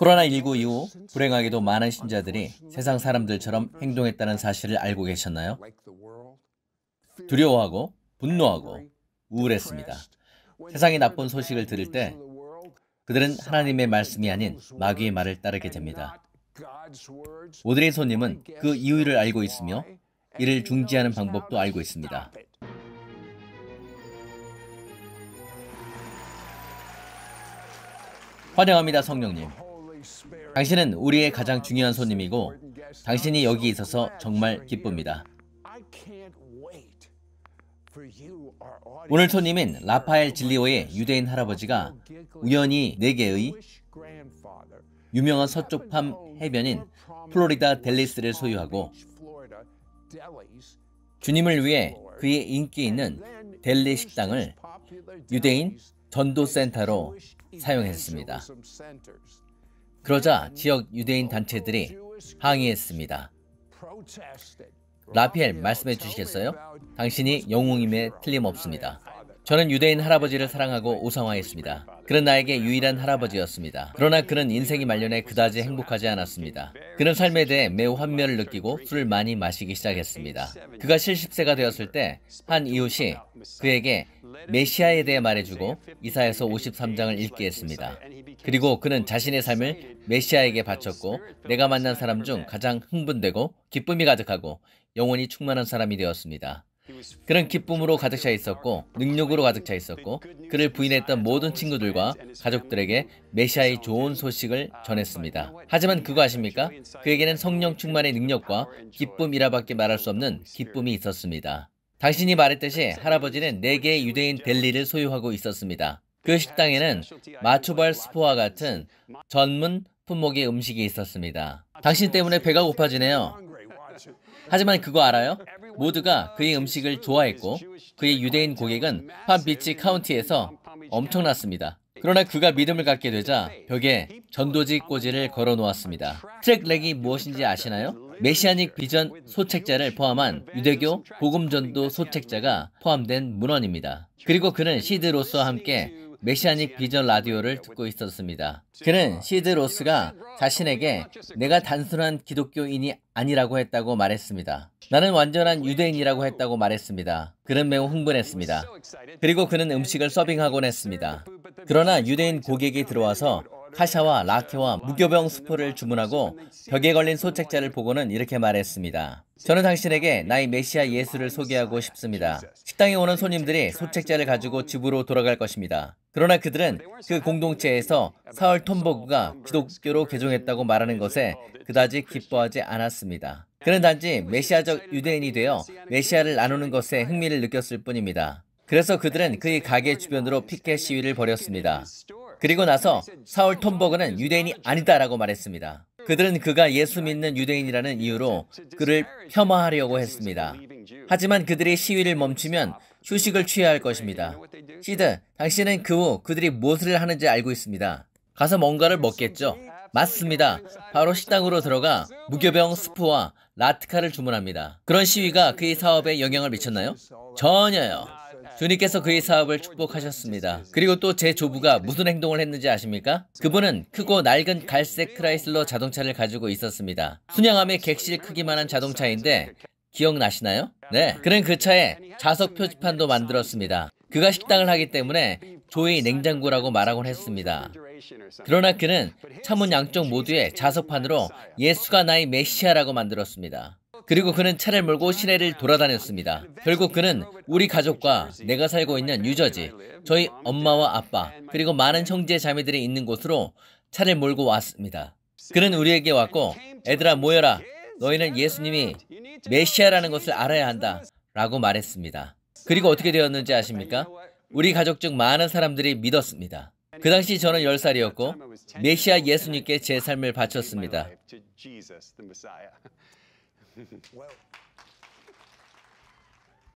코로나19 이후 불행하게도 많은 신자들이 세상 사람들처럼 행동했다는 사실을 알고 계셨나요? 두려워하고 분노하고 우울했습니다. 세상의 나쁜 소식을 들을 때 그들은 하나님의 말씀이 아닌 마귀의 말을 따르게 됩니다. 오드레 손님은 그 이유를 알고 있으며 이를 중지하는 방법도 알고 있습니다. 환영합니다, 성령님. 당신은 우리의 가장 중요한 손님이고 당신이 여기 있어서 정말 기쁩니다. 오늘 손님인 라파엘 진리오의 유대인 할아버지가 우연히 네개의 유명한 서쪽팜 해변인 플로리다 델리스를 소유하고 주님을 위해 그의 인기 있는 델리 식당을 유대인 전도센터로 사용했습니다. 그러자 지역 유대인 단체들이 항의했습니다. 라피엘 말씀해 주시겠어요? 당신이 영웅임에 틀림없습니다. 저는 유대인 할아버지를 사랑하고 우상화했습니다. 그는 나에게 유일한 할아버지였습니다. 그러나 그는 인생이 말년에 그다지 행복하지 않았습니다. 그는 삶에 대해 매우 환멸을 느끼고 술을 많이 마시기 시작했습니다. 그가 70세가 되었을 때 한 이웃이 그에게 메시아에 대해 말해주고 이사에서 53장을 읽게 했습니다. 그리고 그는 자신의 삶을 메시아에게 바쳤고 내가 만난 사람 중 가장 흥분되고 기쁨이 가득하고 영혼이 충만한 사람이 되었습니다. 그런 기쁨으로 가득 차 있었고 능력으로 가득 차 있었고 그를 부인했던 모든 친구들과 가족들에게 메시아의 좋은 소식을 전했습니다. 하지만 그거 아십니까? 그에게는 성령 충만의 능력과 기쁨이라밖에 말할 수 없는 기쁨이 있었습니다. 당신이 말했듯이 할아버지는 4개의 유대인 델리를 소유하고 있었습니다. 그 식당에는 마초발 스포와 같은 전문 품목의 음식이 있었습니다. 당신 때문에 배가 고파지네요. 하지만 그거 알아요? 모두가 그의 음식을 좋아했고 그의 유대인 고객은 팜비치 카운티에서 엄청났습니다. 그러나 그가 믿음을 갖게 되자 벽에 전도지 꼬지를 걸어 놓았습니다. 트랙렉이 무엇인지 아시나요? 메시아닉 비전 소책자를 포함한 유대교 복음전도 소책자가 포함된 문헌입니다. 그리고 그는 시드로스와 함께 메시아닉 비전 라디오를 듣고 있었습니다. 그는 시드 로스가 자신에게 내가 단순한 기독교인이 아니라고 했다고 말했습니다. 나는 완전한 유대인이라고 했다고 말했습니다. 그는 매우 흥분했습니다. 그리고 그는 음식을 서빙하곤 했습니다. 그러나 유대인 고객이 들어와서 카샤와 라케와 무교병 수포를 주문하고 벽에 걸린 소책자를 보고는 이렇게 말했습니다. 저는 당신에게 나의 메시아 예수를 소개하고 싶습니다. 식당에 오는 손님들이 소책자를 가지고 집으로 돌아갈 것입니다. 그러나 그들은 그 공동체에서 사울 톰버그가 기독교로 개종했다고 말하는 것에 그다지 기뻐하지 않았습니다. 그는 단지 메시아적 유대인이 되어 메시아를 나누는 것에 흥미를 느꼈을 뿐입니다. 그래서 그들은 그의 가게 주변으로 피켓 시위를 벌였습니다. 그리고 나서 사울 톰버그는 유대인이 아니다라고 말했습니다. 그들은 그가 예수 믿는 유대인이라는 이유로 그를 폄하하려고 했습니다. 하지만 그들이 시위를 멈추면 휴식을 취해야 할 것입니다. 시드, 당신은 그 후 그들이 무엇을 하는지 알고 있습니다. 가서 뭔가를 먹겠죠? 맞습니다. 바로 식당으로 들어가 무교병 스프와 라트카를 주문합니다. 그런 시위가 그의 사업에 영향을 미쳤나요? 전혀요. 주님께서 그의 사업을 축복하셨습니다. 그리고 또 제 조부가 무슨 행동을 했는지 아십니까? 그분은 크고 낡은 갈색 크라이슬러 자동차를 가지고 있었습니다. 순양함의 객실 크기만한 자동차인데 기억나시나요? 네. 그는 그 차에 좌석 표지판도 만들었습니다. 그가 식당을 하기 때문에 조이 냉장고라고 말하곤 했습니다. 그러나 그는 차문 양쪽 모두에 자석판으로 예수가 나의 메시아라고 만들었습니다. 그리고 그는 차를 몰고 시내를 돌아다녔습니다. 결국 그는 우리 가족과 내가 살고 있는 유저지, 저희 엄마와 아빠, 그리고 많은 형제 자매들이 있는 곳으로 차를 몰고 왔습니다. 그는 우리에게 왔고, 애들아 모여라. 너희는 예수님이 메시아라는 것을 알아야 한다. 라고 말했습니다. 그리고 어떻게 되었는지 아십니까? 우리 가족 중 많은 사람들이 믿었습니다. 그 당시 저는 10살이었고, 메시아 예수님께 제 삶을 바쳤습니다. well,